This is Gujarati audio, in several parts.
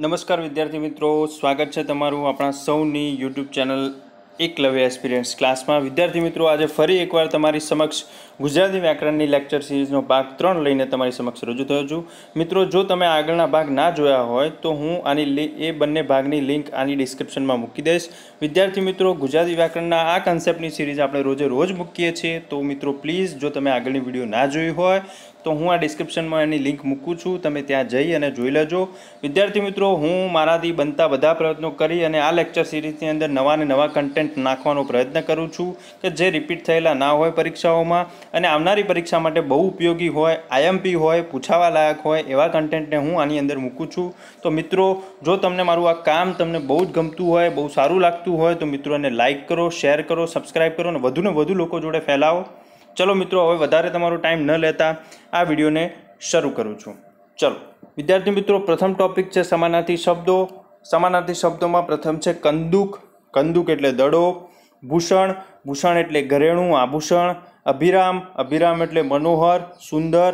નમસ્કાર વિદ્યાર્થી મિત્રો સ્વાગત છે તમારું આપણા સૌની યુટ્યુબ ચેનલ એકલવ્ય એક્સપિરિયન્સ ક્લાસમાં વિદ્યાર્થી મિત્રો આજે ફરી એકવાર તમારી સમક્ષ ગુજરાતી વ્યાકરણની લેક્ચર સિરીઝનો ભાગ ત્રણ લઈને તમારી સમક્ષ રજૂ થયો છું મિત્રો જો તમે આગળના ભાગ ના જોયા હોય તો હું આની એ બંને ભાગની લિંક આની ડિસ્ક્રિપ્શનમાં મૂકી દઈશ વિદ્યાર્થી મિત્રો ગુજરાતી વ્યાકરણના આ કન્સેપ્ટની સિરીઝ આપણે રોજે રોજ મૂકીએ છીએ તો મિત્રો પ્લીઝ જો તમે આગળની વિડીયો ના જોઈ હોય તો હું આ ડિસ્ક્રિપ્શનમાં એની લિંક મૂકું છું તમે ત્યાં જઈ અને જોઈ લેજો વિદ્યાર્થી મિત્રો હું મારાથી બનતા બધા પ્રયત્નો કરી અને આ લેક્ચર સિરીઝની અંદર નવા ને નવા કન્ટેન્ટ કન્ટેન્ટ નાખવાનો પ્રયત્ન કરું છું કે જે રિપીટ થયેલા ના હોય પરીક્ષાઓમાં અને આવનારી પરીક્ષા માટે બહુ ઉપયોગી હોય આઈએમપી હોય પૂછાવા લાયક હોય એવા કન્ટેન્ટને હું આની અંદર મૂકું છું તો મિત્રો જો તમને મારું આ કામ તમને બહુ જ ગમતું હોય બહુ સારું લાગતું હોય તો મિત્રોને એને લાઇક કરો શેર કરો સબસ્ક્રાઈબ કરો અને વધુને વધુ લોકો જોડે ફેલાવો ચલો મિત્રો હવે વધારે તમારો ટાઈમ ન લેતા આ વિડીયોને શરૂ કરું છું ચલો વિદ્યાર્થી મિત્રો પ્રથમ ટોપિક છે સમાનાર્થી શબ્દો સમાનાર્થી શબ્દોમાં પ્રથમ છે કંદુક કંદુક એટલે દડો ભૂષણ ભૂષણ એટલે ઘરેણું આભૂષણ અભિરામ અભિરામ એટલે મનોહર સુંદર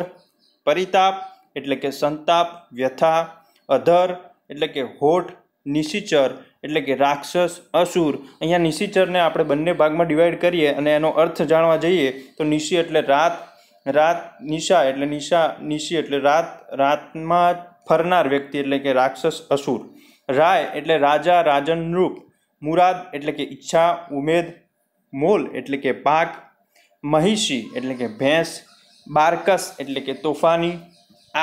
પરિતાપ એટલે કે સંતાપ વ્યથા અધર એટલે કે હોઠ નિશિચર એટલે કે રાક્ષસ અસુર અહીંયા નિશિચરને આપણે બંને ભાગમાં ડિવાઈડ કરીએ અને એનો અર્થ જાણવા જઈએ તો નિશિ એટલે રાત રાત નિશા એટલે નિશા નિશિ એટલે રાત રાતમાં ફરનાર વ્યક્તિ એટલે કે રાક્ષસ અસુર રાય એટલે રાજા રાજનરૂપ મુરાદ એટલે કે ઈચ્છા ઉમેદ મોલ એટલે કે પાક મહિષી એટલે કે ભેંસ બારકસ એટલે કે તોફાની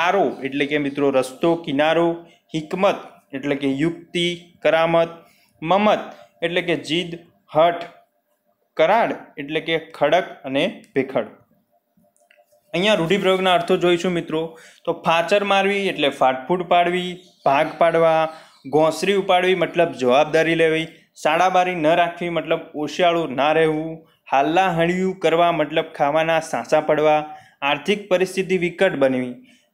આરો એટલે કે મિત્રો રસ્તો કિનારો હિકમત એટલે કે યુક્તિ કરામત મમત એટલે કે જીદ હઠ કરાડ એટલે કે ખડક અને ભેખડ અહીંયા રૂઢિપ્રયોગના અર્થો જોઈશું મિત્રો તો ફાચર મારવી એટલે ફાટફૂટ પાડવી ભાગ પાડવા ઘોંસરી ઉપાડવી મતલબ જવાબદારી લેવી સાડાબારી ન રાખવી મતલબ ઓશિયાળું ના રહેવું હાલ્લા હળિયું કરવા મતલબ ખાવાના સાંસા પડવા આર્થિક પરિસ્થિતિ વિકટ બનવી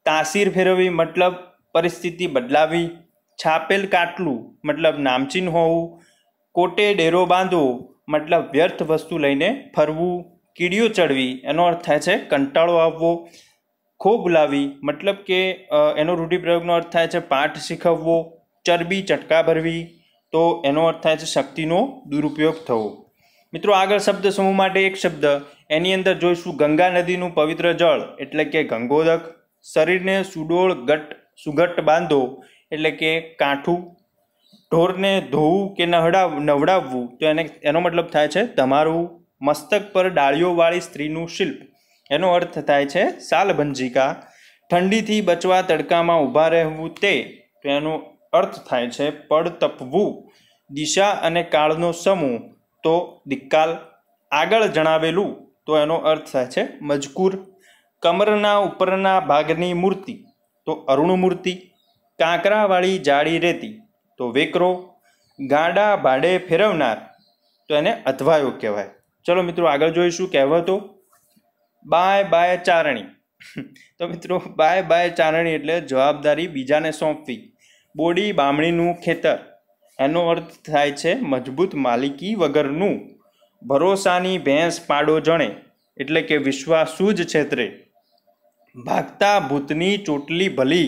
તાસીર ફેરવવી મતલબ પરિસ્થિતિ બદલાવી છાપેલ કાટલું મતલબ નામચીન હોવું કોટે ડેરો બાંધવો મતલબ વ્યર્થ વસ્તુ લઈને ફરવું કીડીઓ ચડવી એનો અર્થ થાય છે કંટાળો આવવો ખો બોલાવી મતલબ કે એનો રૂઢિપ્રયોગનો અર્થ થાય છે પાઠ શીખવવો ચરબી ચટકા ભરવી તો એનો અર્થ થાય છે શક્તિનો દુરુપયોગ થવો મિત્રો આગળ શબ્દ સમૂહ માટે એક શબ્દ એની અંદર જોઈશું ગંગા નદીનું પવિત્ર જળ એટલે કે ગંગોદક શરીરને સુડોળ ગટ સુગટ બાંધો એટલે કે કાંઠું ઢોરને ધોવું કે નહડાવ નવડાવવું તો એને એનો મતલબ થાય છે તમારું મસ્તક પર ડાળીઓવાળી સ્ત્રીનું શિલ્પ એનો અર્થ થાય છે સાલભંજિકા ઠંડીથી બચવા તડકામાં ઊભા રહેવું તે તો એનો અર્થ થાય છે પડતપવું દિશા અને કાળનો સમૂહ તો દિક્કાલ આગળ જણાવેલું તો એનો અર્થ થાય છે મજકૂર કમરના ઉપરના ભાગની મૂર્તિ તો અરુણમૂર્તિ કાંકરાવાળી જાળી રેતી તો વેકરો ગાડા ભાડે ફેરવનાર તો એને અથવાયો કહેવાય ચલો મિત્રો આગળ જોઈશું કહેવતો બાય બાય ચારણી તો મિત્રો બાય બાય ચારણી એટલે જવાબદારી બીજાને સોંપવી બોડી બામણીનું ખેતર એનો અર્થ થાય છે મજબૂત માલિકી વગરનું ભરોસાની ભેંસ પાડો જણે એટલે કે વિશ્વાસુ જ છેતરે ભાગતા ભૂતની ચોટલી ભલી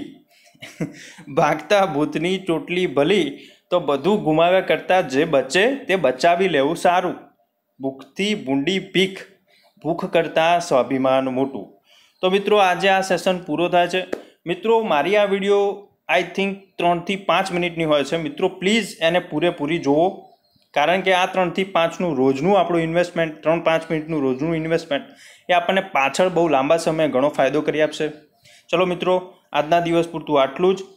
ભાગતા ભૂતની ચોટલી ભલી તો બધું ગુમાવ્યા કરતાં જે બચે તે બચાવી લેવું સારું ભૂખથી ભૂંડી ભીખ ભૂખ કરતાં સ્વાભિમાન મોટું તો મિત્રો આજે આ સેશન પૂરો થાય છે મિત્રો મારી આ વિડીયો આઈ થિંક ત્રણથી પાંચ મિનિટની હોય છે મિત્રો પ્લીઝ એને પૂરેપૂરી જુઓ કારણ કે આ ત્રણથી પાંચનું રોજનું આપણું ઇન્વેસ્ટમેન્ટ ત્રણ પાંચ મિનિટનું રોજનું ઇન્વેસ્ટમેન્ટ એ આપણને પાછળ બહુ લાંબા સમયે ઘણો ફાયદો કરી આપશે ચલો મિત્રો આજના દિવસ પૂરતું આટલું જ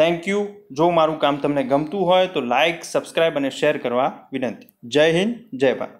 થેન્ક યુ જો મારું કામ તમને ગમતું હોય તો લાઇક સબસ્ક્રાઇબ અને શેર કરવા વિનંતી જય હિન્દ જય ભારત